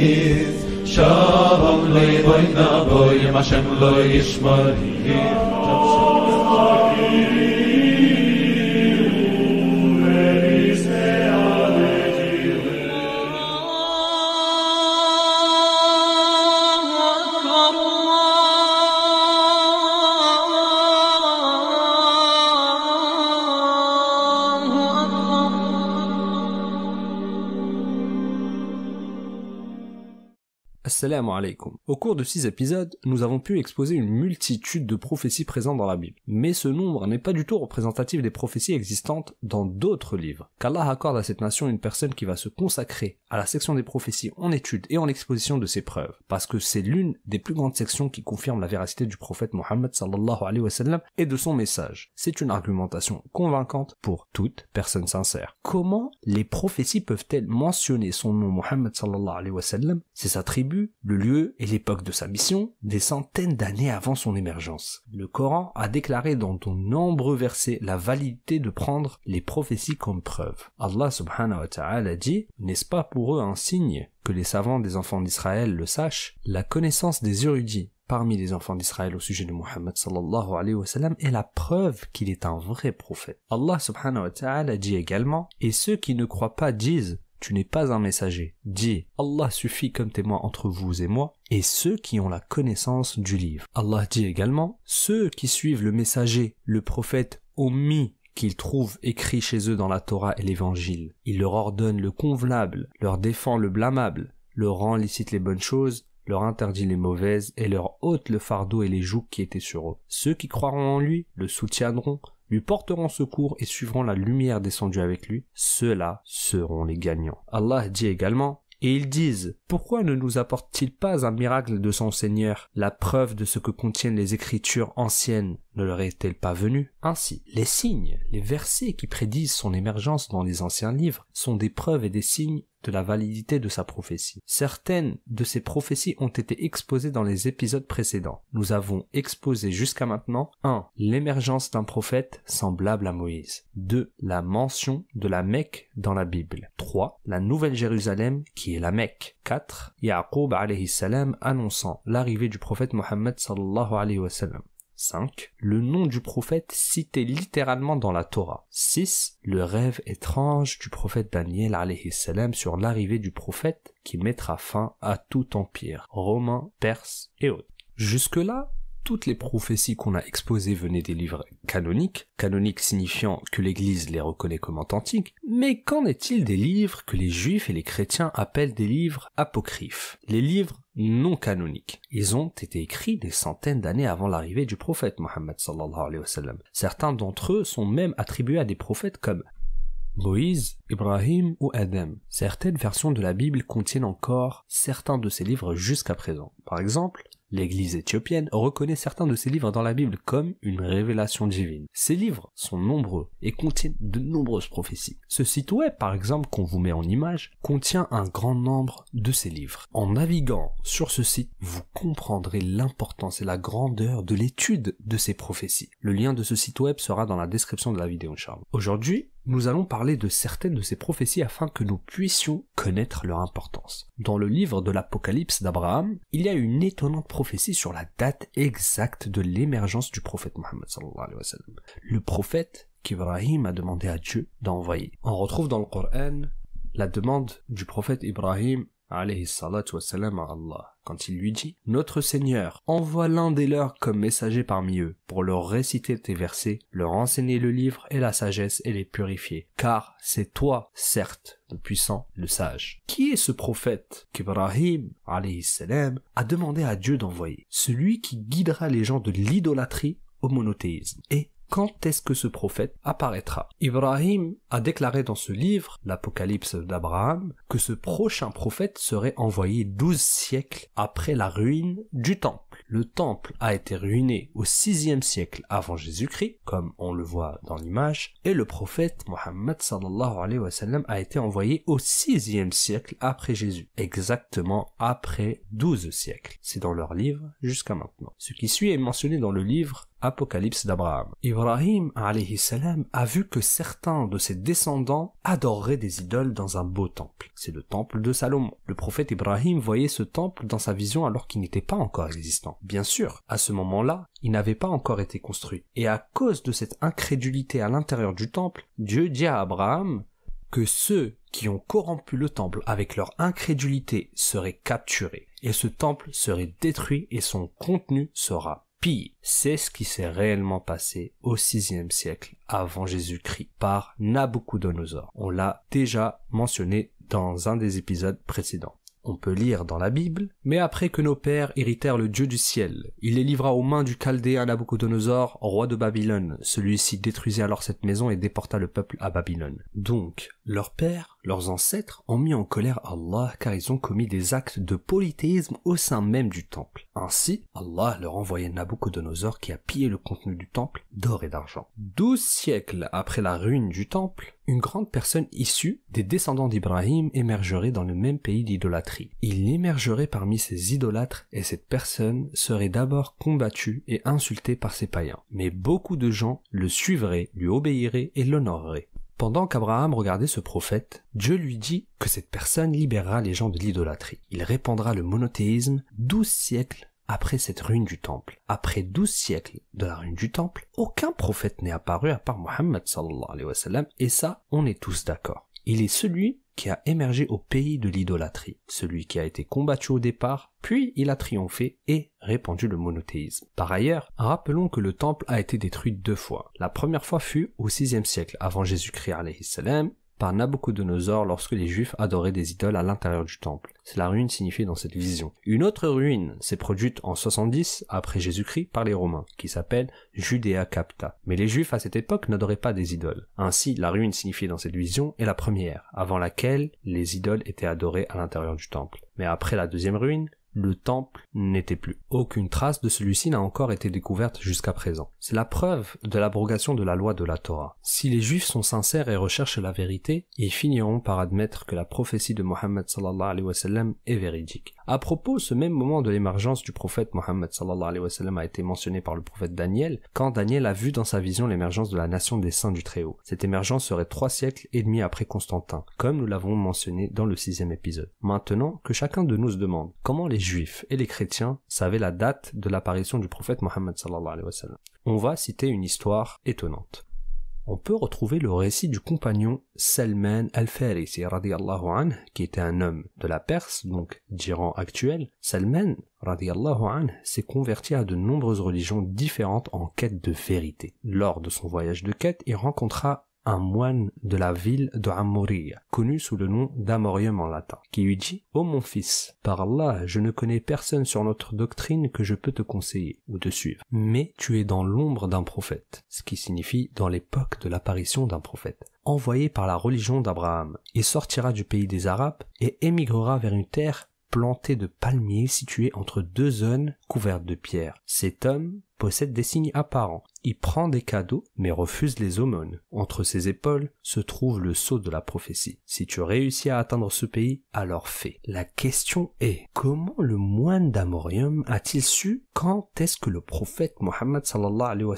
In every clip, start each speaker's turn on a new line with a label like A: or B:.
A: is shavam le boy na boy ma shem lo yishmar le boy na boy ma shem lo yishmar Au cours de six épisodes, nous avons pu exposer une multitude de prophéties présentes dans la Bible. Mais ce nombre n'est pas du tout représentatif des prophéties existantes dans d'autres livres. Qu'Allah accorde à cette nation une personne qui va se consacrer à la section des prophéties en étude et en exposition de ses preuves. Parce que c'est l'une des plus grandes sections qui confirme la véracité du prophète Mohammed sallallahu alayhi wa sallam et de son message. C'est une argumentation convaincante pour toute personne sincère. Comment les prophéties peuvent-elles mentionner son nom Mohammed sallallahu alayhi wa sallam, c'est sa tribu, le lieu et l'époque de sa mission, des centaines d'années avant son émergence. Le Coran a déclaré dans de nombreux versets la validité de prendre les prophéties comme preuve. Allah subhanahu wa ta'ala dit, n'est-ce pas pour eux un signe que les savants des enfants d'Israël le sachent, la connaissance des érudits parmi les enfants d'Israël au sujet de Muhammad sallallahu alayhi wa est la preuve qu'il est un vrai prophète. Allah subhanahu wa ta'ala dit également, et ceux qui ne croient pas disent, tu n'es pas un messager. Dis, Allah suffit comme témoin entre vous et moi, et ceux qui ont la connaissance du livre. Allah dit également, ceux qui suivent le messager, le prophète omis qu'ils trouvent écrit chez eux dans la Torah et l'Évangile. Il leur ordonne le convenable, leur défend le blâmable, leur rend licite les bonnes choses, leur interdit les mauvaises et leur ôte le fardeau et les jougs qui étaient sur eux. Ceux qui croiront en lui le soutiendront, lui porteront secours et suivront la lumière descendue avec lui, ceux-là seront les gagnants. Allah dit également et ils disent, pourquoi ne nous apporte-t-il pas un miracle de son Seigneur La preuve de ce que contiennent les écritures anciennes ne leur est-elle pas venue Ainsi, les signes, les versets qui prédisent son émergence dans les anciens livres sont des preuves et des signes de la validité de sa prophétie. Certaines de ces prophéties ont été exposées dans les épisodes précédents. Nous avons exposé jusqu'à maintenant 1. L'émergence d'un prophète semblable à Moïse. 2. La mention de la Mecque dans la Bible. 3. La Nouvelle Jérusalem qui est la Mecque. 4. Yaqub alayhi salam annonçant l'arrivée du prophète Mohammed sallallahu alayhi wa sallam. 5. Le nom du prophète cité littéralement dans la Torah. 6. Le rêve étrange du prophète Daniel salam sur l'arrivée du prophète qui mettra fin à tout empire, romain, perse et autres. Jusque-là, toutes les prophéties qu'on a exposées venaient des livres canoniques, canoniques signifiant que l'Église les reconnaît comme authentiques, mais qu'en est-il des livres que les juifs et les chrétiens appellent des livres apocryphes Les livres non canoniques. Ils ont été écrits des centaines d'années avant l'arrivée du prophète Mohammed Certains d'entre eux sont même attribués à des prophètes comme Moïse, Ibrahim ou Adam. Certaines versions de la Bible contiennent encore certains de ces livres jusqu'à présent. Par exemple, L'Église éthiopienne reconnaît certains de ses livres dans la Bible comme une révélation divine. Ces livres sont nombreux et contiennent de nombreuses prophéties. Ce site web, par exemple, qu'on vous met en image, contient un grand nombre de ces livres. En naviguant sur ce site, vous comprendrez l'importance et la grandeur de l'étude de ces prophéties. Le lien de ce site web sera dans la description de la vidéo, Charles. Aujourd'hui, nous allons parler de certaines de ces prophéties afin que nous puissions connaître leur importance. Dans le livre de l'Apocalypse d'Abraham, il y a une étonnante prophétie sur la date exacte de l'émergence du prophète Mohammed. Le prophète qu'Ibrahim a demandé à Dieu d'envoyer. On retrouve dans le Coran la demande du prophète Ibrahim alayhi à Allah quand il lui dit Notre Seigneur, envoie l'un des leurs comme messager parmi eux, pour leur réciter tes versets, leur enseigner le livre et la sagesse et les purifier, car c'est toi, certes, le puissant, le sage. Qui est ce prophète qu'Ibrahim salam, a demandé à Dieu d'envoyer Celui qui guidera les gens de l'idolâtrie au monothéisme. Et quand est-ce que ce prophète apparaîtra Ibrahim a déclaré dans ce livre, l'Apocalypse d'Abraham, que ce prochain prophète serait envoyé douze siècles après la ruine du temple. Le temple a été ruiné au sixième siècle avant Jésus-Christ, comme on le voit dans l'image, et le prophète Mohammed a été envoyé au sixième siècle après Jésus, exactement après 12 siècles. C'est dans leur livre jusqu'à maintenant. Ce qui suit est mentionné dans le livre Apocalypse d'Abraham. Ibrahim a vu que certains de ses descendants adoraient des idoles dans un beau temple. C'est le temple de Salomon. Le prophète Ibrahim voyait ce temple dans sa vision alors qu'il n'était pas encore existant. Bien sûr, à ce moment-là, il n'avait pas encore été construit. Et à cause de cette incrédulité à l'intérieur du temple, Dieu dit à Abraham que ceux qui ont corrompu le temple avec leur incrédulité seraient capturés, et ce temple serait détruit et son contenu sera puis, c'est ce qui s'est réellement passé au 6 siècle avant Jésus-Christ par Nabucodonosor. On l'a déjà mentionné dans un des épisodes précédents. On peut lire dans la Bible, mais après que nos pères héritèrent le Dieu du ciel, il les livra aux mains du Chaldéen Nabucodonosor, roi de Babylone. Celui-ci détruisit alors cette maison et déporta le peuple à Babylone. Donc, leur père leurs ancêtres ont mis en colère Allah car ils ont commis des actes de polythéisme au sein même du temple. Ainsi, Allah leur envoyait Nabucodonosor qui a pillé le contenu du temple d'or et d'argent. Douze siècles après la ruine du temple, une grande personne issue des descendants d'Ibrahim émergerait dans le même pays d'idolâtrie. Il émergerait parmi ces idolâtres et cette personne serait d'abord combattue et insultée par ses païens. Mais beaucoup de gens le suivraient, lui obéiraient et l'honoreraient. Pendant qu'Abraham regardait ce prophète, Dieu lui dit que cette personne libérera les gens de l'idolâtrie. Il répandra le monothéisme douze siècles après cette ruine du temple. Après douze siècles de la ruine du temple, aucun prophète n'est apparu à part Mohammed sallallahu alayhi wa sallam, et ça, on est tous d'accord. Il est celui qui a émergé au pays de l'idolâtrie, celui qui a été combattu au départ, puis il a triomphé et répandu le monothéisme. Par ailleurs, rappelons que le temple a été détruit deux fois. La première fois fut au 6 siècle avant Jésus-Christ par Nabucodonosor lorsque les Juifs adoraient des idoles à l'intérieur du temple. C'est la ruine signifiée dans cette vision. Une autre ruine s'est produite en 70 après Jésus-Christ par les Romains, qui s'appelle Judéa Capta. Mais les Juifs à cette époque n'adoraient pas des idoles. Ainsi, la ruine signifiée dans cette vision est la première, avant laquelle les idoles étaient adorées à l'intérieur du temple. Mais après la deuxième ruine, le temple n'était plus. Aucune trace de celui-ci n'a encore été découverte jusqu'à présent. C'est la preuve de l'abrogation de la loi de la Torah. Si les juifs sont sincères et recherchent la vérité, ils finiront par admettre que la prophétie de Mohammed est véridique. À propos, ce même moment de l'émergence du prophète Mohammed a été mentionné par le prophète Daniel quand Daniel a vu dans sa vision l'émergence de la nation des saints du Très-Haut. Cette émergence serait trois siècles et demi après Constantin, comme nous l'avons mentionné dans le sixième épisode. Maintenant, que chacun de nous se demande comment les juifs et les chrétiens savaient la date de l'apparition du prophète Mohammed On va citer une histoire étonnante on peut retrouver le récit du compagnon Salman al-Farisi anhu, qui était un homme de la Perse, donc d'Iran actuel. Salman radiallahu s'est converti à de nombreuses religions différentes en quête de vérité. Lors de son voyage de quête, il rencontra un moine de la ville de Amoria, connu sous le nom d'Amorium en latin, qui lui dit Ô oh mon fils, par Allah, je ne connais personne sur notre doctrine que je peux te conseiller ou te suivre, mais tu es dans l'ombre d'un prophète, ce qui signifie dans l'époque de l'apparition d'un prophète, envoyé par la religion d'Abraham. Il sortira du pays des Arabes et émigrera vers une terre plantée de palmiers située entre deux zones couvertes de pierres. Cet homme possède des signes apparents. Il prend des cadeaux, mais refuse les aumônes. Entre ses épaules se trouve le sceau de la prophétie. Si tu réussis à atteindre ce pays, alors fais. La question est, comment le moine d'Amorium a-t-il su quand est-ce que le prophète Mohammed sallallahu alayhi wa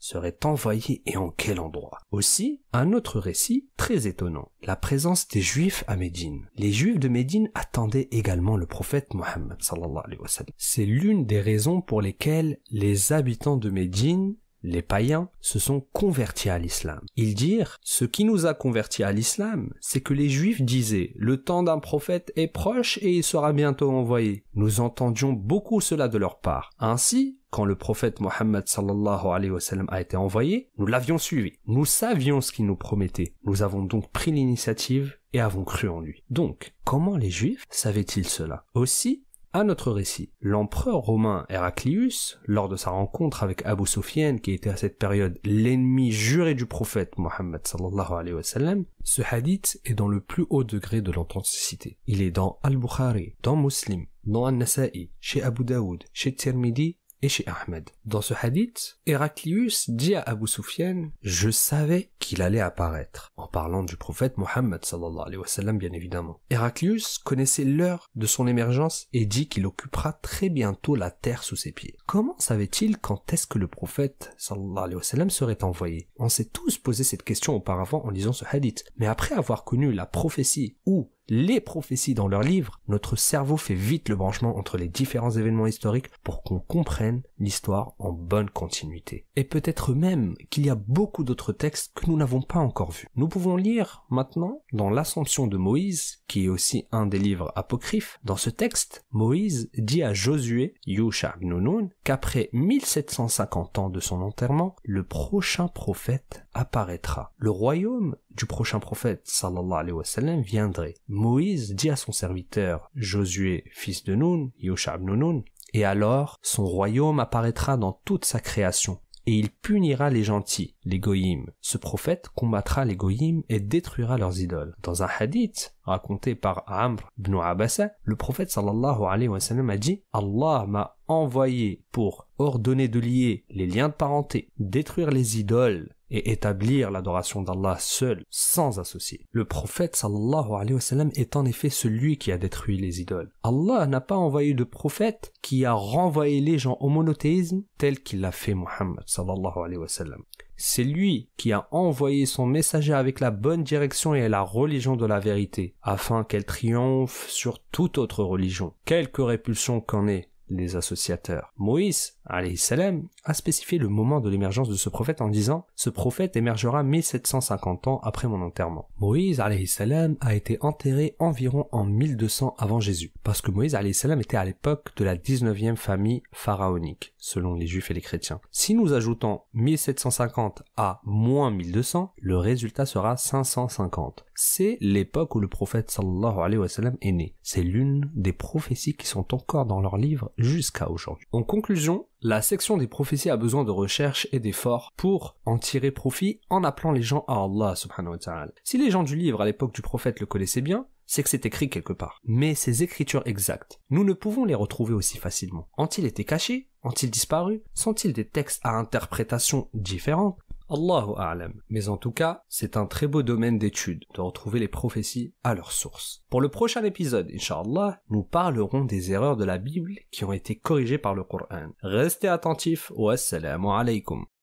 A: serait envoyé et en quel endroit? Aussi, un autre récit très étonnant, la présence des juifs à Médine. Les juifs de Médine attendaient également le prophète Mohammed sallallahu alayhi wa C'est l'une des raisons pour lesquelles les habitants de Médine, les païens, se sont convertis à l'islam. Ils dirent, ce qui nous a convertis à l'islam, c'est que les juifs disaient, le temps d'un prophète est proche et il sera bientôt envoyé. Nous entendions beaucoup cela de leur part. Ainsi, quand le prophète Mohammed sallallahu alayhi wa a été envoyé, nous l'avions suivi. Nous savions ce qu'il nous promettait. Nous avons donc pris l'initiative et avons cru en lui. Donc, comment les juifs savaient-ils cela Aussi, à notre récit. L'empereur romain Héraclius, lors de sa rencontre avec Abu Sufien, qui était à cette période l'ennemi juré du prophète Mohammed sallallahu alayhi wa sallam, ce hadith est dans le plus haut degré de l'authenticité. Il est dans Al-Bukhari, dans Muslim, dans An-Nasa'i, chez Abu Daoud, chez Tirmidhi et chez Ahmed. Dans ce hadith, Héraclius dit à Abu Sufyan, je savais qu'il allait apparaître, en parlant du prophète Mohammed sallallahu alayhi wa bien évidemment. Héraclius connaissait l'heure de son émergence et dit qu'il occupera très bientôt la terre sous ses pieds. Comment savait-il quand est-ce que le prophète sallallahu alayhi wa serait envoyé On s'est tous posé cette question auparavant en lisant ce hadith, mais après avoir connu la prophétie ou les prophéties dans leurs livres, notre cerveau fait vite le branchement entre les différents événements historiques pour qu'on comprenne l'histoire en bonne continuité. Et peut-être même qu'il y a beaucoup d'autres textes que nous n'avons pas encore vus. Nous pouvons lire maintenant dans l'Assomption de Moïse, qui est aussi un des livres apocryphes. Dans ce texte, Moïse dit à Josué, Yusha Nun, qu'après 1750 ans de son enterrement, le prochain prophète apparaîtra. Le royaume du prochain prophète sallallahu alayhi wa sallam viendrait. Moïse dit à son serviteur Josué, fils de Nun, Yoshab Nun, et alors son royaume apparaîtra dans toute sa création, et il punira les gentils, les goyim. Ce prophète combattra les goyim et détruira leurs idoles. Dans un hadith raconté par Amr ibn Abbasa, le prophète sallallahu alayhi wa sallam a dit Allah m'a envoyé pour ordonner de lier les liens de parenté, détruire les idoles et établir l'adoration d'Allah seul, sans associer. Le prophète sallallahu alayhi wa sallam est en effet celui qui a détruit les idoles. Allah n'a pas envoyé de prophète qui a renvoyé les gens au monothéisme tel qu'il l'a fait Muhammad sallallahu alayhi wa sallam. C'est lui qui a envoyé son messager avec la bonne direction et la religion de la vérité, afin qu'elle triomphe sur toute autre religion, quelque répulsion qu'en ait les associateurs. Moïse, salam, a spécifié le moment de l'émergence de ce prophète en disant « Ce prophète émergera 1750 ans après mon enterrement ». Moïse, salam, a été enterré environ en 1200 avant Jésus, parce que Moïse, salam, était à l'époque de la 19e famille pharaonique, selon les juifs et les chrétiens. Si nous ajoutons 1750 à moins 1200, le résultat sera 550 c'est l'époque où le prophète sallallahu alayhi wa sallam est né. C'est l'une des prophéties qui sont encore dans leurs livre jusqu'à aujourd'hui. En conclusion, la section des prophéties a besoin de recherche et d'efforts pour en tirer profit en appelant les gens à Allah subhanahu wa ta'ala. Si les gens du livre à l'époque du prophète le connaissaient bien, c'est que c'est écrit quelque part. Mais ces écritures exactes, nous ne pouvons les retrouver aussi facilement. Ont-ils été cachés Ont-ils disparu Sont-ils des textes à interprétation différente mais en tout cas, c'est un très beau domaine d'étude de retrouver les prophéties à leur source. Pour le prochain épisode, inshallah, nous parlerons des erreurs de la Bible qui ont été corrigées par le Coran. Restez attentifs. Wassalamu alaikum.